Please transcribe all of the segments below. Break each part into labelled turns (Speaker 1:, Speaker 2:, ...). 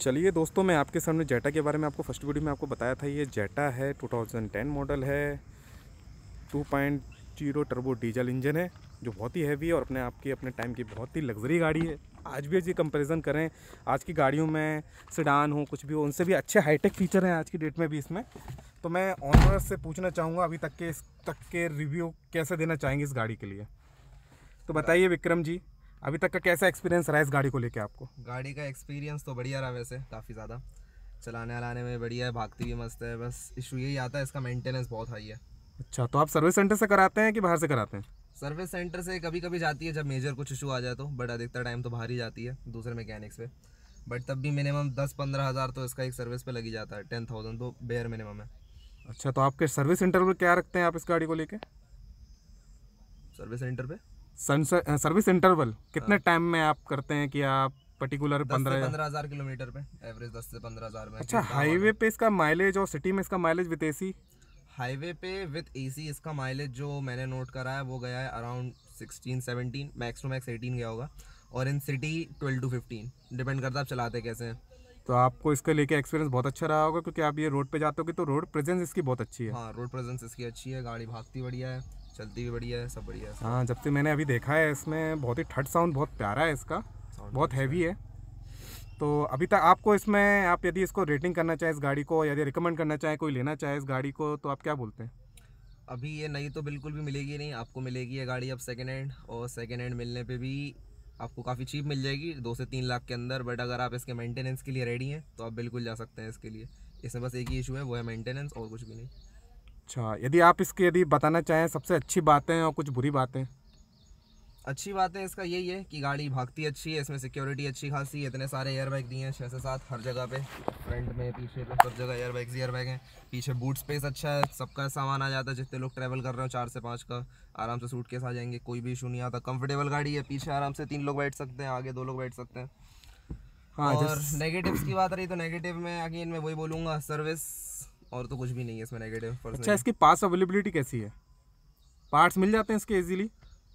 Speaker 1: चलिए दोस्तों मैं आपके सामने जेटा के बारे में आपको फर्स्ट वीडियो में आपको बताया था ये जेटा है 2010 मॉडल है 2.0 टर्बो डीजल इंजन है जो बहुत ही हैवी है और अपने आपकी अपने टाइम की बहुत ही लग्जरी गाड़ी है आज भी ये कंपैरिजन करें आज की गाड़ियों में सिडान हो कुछ भी हो उनसे भी अच्छे हाईटेक फीचर हैं आज की डेट में भी इसमें तो मैं ऑनर से पूछना चाहूँगा अभी तक के इस तक के रिव्यू कैसे देना चाहेंगे इस गाड़ी के लिए तो बताइए विक्रम जी अभी तक का कैसा एक्सपीरियंस रहा इस गाड़ी को लेके आपको
Speaker 2: गाड़ी का एक्सपीरियंस तो बढ़िया रहा वैसे काफ़ी ज़्यादा चलाने वलाने में बढ़िया है भागती भी मस्त है बस इशू यही आता है इसका मेंटेनेंस बहुत हाई है
Speaker 1: अच्छा तो आप सर्विस सेंटर से कराते हैं कि बाहर से कराते हैं
Speaker 2: सर्विस सेंटर से कभी कभी जाती है जब मेजर कुछ इशू आ जाए तो बट अधिकतर टाइम तो बाहर ही जाती है दूसरे मैकेनिक्स पे बट तब भी मिनिमम दस पंद्रह हज़ार तो इसका एक सर्विस पे लगी जाता है टेन थाउजेंड तो बेयर मिनिमम है
Speaker 1: अच्छा तो आपके सर्विस सेंटर पर क्या रखते हैं आप इस गाड़ी
Speaker 2: को लेके सर्विस सेंटर पे
Speaker 1: सर्विस इंटरवल कितने हाँ। टाइम में आप करते हैं कि आप पर्टिकुलर पंद्रह पंद्रह
Speaker 2: हजार किलोमीटर पे एवरेज दस से पंद्रह हजार में अच्छा हाईवे
Speaker 1: पे इसका माइलेज और सिटी में इसका माइलेज विद
Speaker 2: एसी हाईवे पे विद एसी इसका माइलेज जो मैंने नोट करा है वो गया है around sixteen seventeen max to max eighteen गया होगा और in city twelve to fifteen depend करता है आप चलाते कैसे हैं तो आपको इसके लेके एक्सपीरियंस बहुत अच्छा रहा होगा क्योंकि आप ये रोड पे जाते हो तो रोड प्रेजेंस
Speaker 1: इसकी बहुत अच्छी है हाँ
Speaker 2: रोड प्रेजेंस इसकी अच्छी है गाड़ी भागती बढ़िया है चलती भी बढ़िया है सब बढ़िया है हाँ जब
Speaker 1: से मैंने अभी देखा है इसमें बहुत ही ठट साउंड बहुत प्यारा है इसका बहुत अच्छा हैवी है तो अभी तक आपको इसमें आप यदि इसको रेटिंग करना चाहें इस गाड़ी को यदि रिकमेंड करना चाहें कोई लेना चाहे इस गाड़ी को तो आप क्या बोलते हैं
Speaker 2: अभी ये नई तो बिल्कुल भी मिलेगी नहीं आपको मिलेगी ये गाड़ी अब सेकेंड हैंड और सेकेंड हैंड मिलने पर भी आपको काफ़ी चीप मिल जाएगी दो से तीन लाख के अंदर बट अगर आप इसके मेंटेनेंस के लिए रेडी हैं तो आप बिल्कुल जा सकते हैं इसके लिए इसमें बस एक ही इशू है वो है मेंटेनेंस और कुछ भी नहीं
Speaker 1: अच्छा यदि आप इसके यदि बताना चाहें सबसे अच्छी बातें और कुछ बुरी बातें
Speaker 2: अच्छी बातें इसका यही है कि गाड़ी भागती अच्छी है इसमें सिक्योरिटी अच्छी खासी है इतने सारे एयर बैग दिए हैं छः से सात हर जगह पे फ्रंट में पीछे पे सब जगह एयर बैग्स एयर बैग हैं पीछे बूट स्पेस अच्छा है सबका सामान आ जाता है जितने लोग ट्रैवल कर रहे हो चार से पाँच का आराम से सूट केस आ जाएंगे कोई भी इशू नहीं आता कंफर्टेबल गाड़ी है पीछे आराम से तीन लोग बैठ सकते हैं आगे दो लोग बैठ सकते हैं हाँ और नेगेटिव्स की बात रही तो नेगेटिव में अगेन मैं वही बोलूँगा सर्विस और तो कुछ भी नहीं है इसमें नेगेटिव अच्छा इसकी
Speaker 1: पार्ट्स अवेलेबिलिटी कैसी है
Speaker 2: पार्ट्स मिल जाते हैं इसके इजीली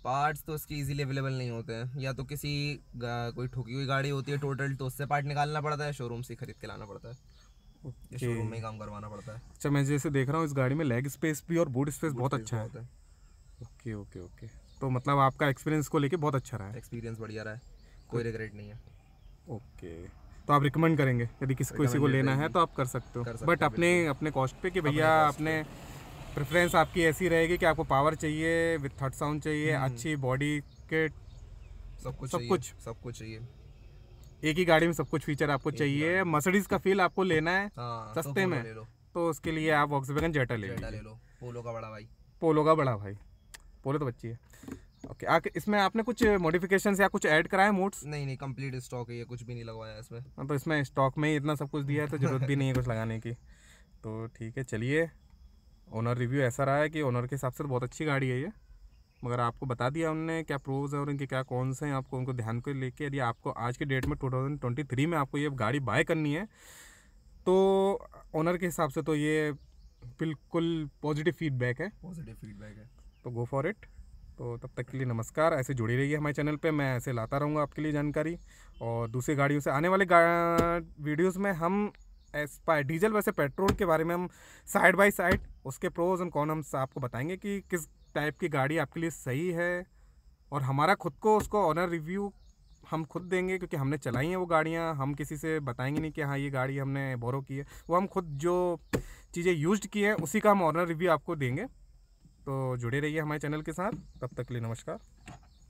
Speaker 2: पार्ट्स तो इसके इजीली अवेलेबल नहीं होते हैं या तो किसी कोई ठोकी हुई गाड़ी होती है टोटल तो उससे पार्ट निकालना पड़ता है शोरूम से खरीद के लाना पड़ता है शोरूम में काम करवाना पड़ता है अच्छा मैं जैसे
Speaker 1: देख रहा हूँ इस गाड़ी में लेग स्पेस भी और बूट स्पेस बहुत अच्छा है ओके ओके ओके तो मतलब आपका एक्सपीरियंस को लेके बहुत अच्छा रहा है एक्सपीरियंस बढ़िया रहा है कोई रिग्रेट नहीं है ओके तो आप रिकमेंड करेंगे यदि किसी किसी को लेना है तो आप कर सकते हो बट अपने अपने कॉस्ट पे कि भैया अपने प्रेफरेंस आपकी ऐसी रहेगी कि आपको पावर चाहिए विथ थर्ड साउंड चाहिए हम्म। अच्छी बॉडी के सब कुछ सब कुछ सब कुछ चाहिए एक ही गाड़ी में सब कुछ फीचर आपको चाहिए मर्सिडीज का फील आपको लेना है हाँ, तो सस्ते में तो उसके लिए आप वॉक्सवैगन जेटा ले लो
Speaker 2: पोलो का बड़ा भाई
Speaker 1: पोलो का बड़ा भाई पोलो तो बच्ची है ओके okay, इसमें आपने कुछ मॉडिफिकेशन या कुछ ऐड कराया मोड्स नहीं नहीं कंप्लीट स्टॉक है ये कुछ भी नहीं लगवाया इसमें तो इसमें स्टॉक में ही इतना सब कुछ दिया है तो ज़रूरत भी नहीं है कुछ लगाने की तो ठीक है चलिए ओनर रिव्यू ऐसा रहा है कि ओनर के हिसाब से तो बहुत अच्छी गाड़ी है ये मगर आपको बता दिया उनने क्या प्रोज है और इनके क्या कौन से हैं आपको उनको ध्यान को लेके यदि आपको आज के डेट में टू में आपको ये गाड़ी बाय करनी है तो ओनर के हिसाब से तो ये बिल्कुल पॉजिटिव फीडबैक है पॉजिटिव फीडबैक है तो गो फॉर इट तो तब तक के लिए नमस्कार ऐसे जुड़ी रहिए हमारे चैनल पे मैं ऐसे लाता रहूँगा आपके लिए जानकारी और दूसरी गाड़ियों से आने वाले वीडियोस में हम एस्पायर डीजल वैसे पेट्रोल के बारे में हम साइड बाय साइड उसके प्रोज एंड कॉन हम आपको बताएंगे कि किस टाइप की गाड़ी आपके लिए सही है और हमारा खुद को उसको ऑनर रिव्यू हम खुद देंगे क्योंकि हमने चलाई हैं वो गाड़ियाँ हम किसी से बताएंगे नहीं कि हाँ ये गाड़ी हमने बोरो की है वो हम खुद जो चीज़ें यूज की हैं उसी का हम ऑनर रिव्यू आपको देंगे तो जुड़े रहिए हमारे चैनल के साथ तब तक के लिए नमस्कार